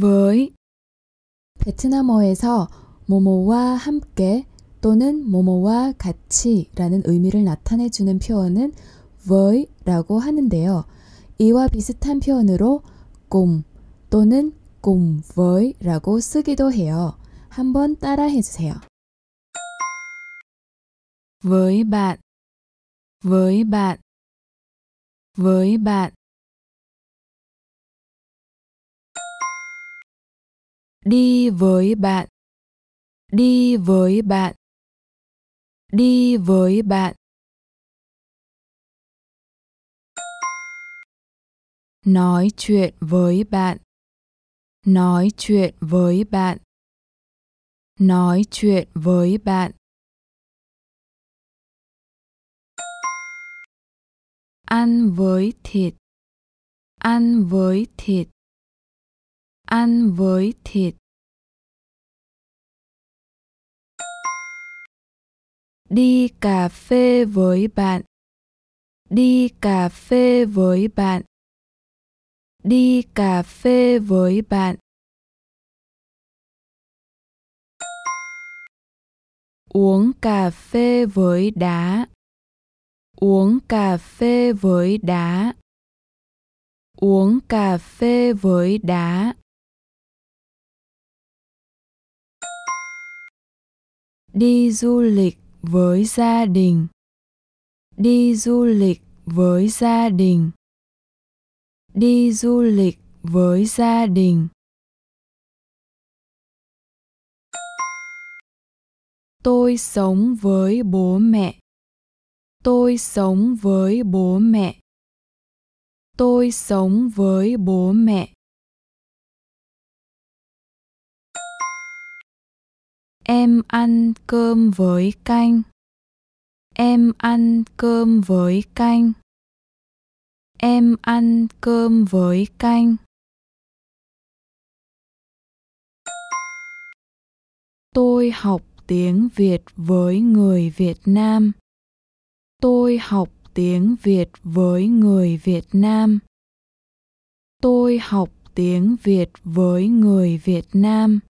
với 베트남어에서 모모와 함께 또는 모모와 같이라는 의미를 나타내주는 표현은 voi라고 하는데요. 이와 비슷한 표현으로 꼼 또는 꼼 voi라고 쓰기도 해요. 한번 따라해 주세요. với bạn với bạn với bạn đi với bạn đi với bạn đi với bạn nói chuyện với bạn nói chuyện với bạn nói chuyện với bạn ăn với thịt ăn với thịt ăn với thịt đi cà phê với bạn đi cà phê với bạn đi cà phê với bạn uống cà phê với đá uống cà phê với đá uống cà phê với đá đi du lịch với gia đình đi du lịch với gia đình đi du lịch với gia đình tôi sống với bố mẹ tôi sống với bố mẹ tôi sống với bố mẹ Em ăn cơm với canh. Em ăn cơm với canh. Em ăn cơm với canh. Tôi học tiếng Việt với người Việt Nam. Tôi học tiếng Việt với người Việt Nam. Tôi học tiếng Việt với người Việt Nam.